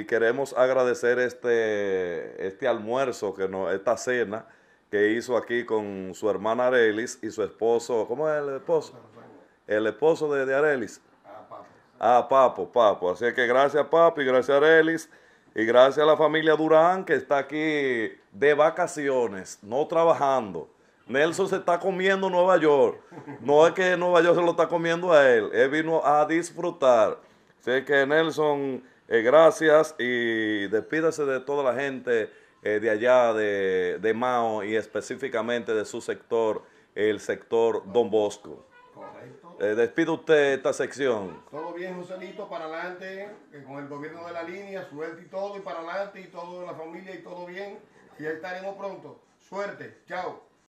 Y queremos agradecer este, este almuerzo, que nos, esta cena que hizo aquí con su hermana Arelis y su esposo. ¿Cómo es el esposo? El esposo de, de Arelis. Ah, ah Papo. Ah, Papo, Papo. Así que gracias, papi gracias, Arelis. Y gracias a la familia Durán que está aquí de vacaciones, no trabajando. Nelson se está comiendo Nueva York. No es que Nueva York se lo está comiendo a él. Él vino a disfrutar. Así que Nelson, eh, gracias y despídase de toda la gente eh, de allá de, de, Mao y específicamente de su sector, el sector Don Bosco. Correcto. Eh, usted esta sección. Todo bien, Joselito, para adelante, eh, con el gobierno de la línea, suerte y todo, y para adelante, y todo de la familia, y todo bien. Y estaremos pronto. Suerte, chao.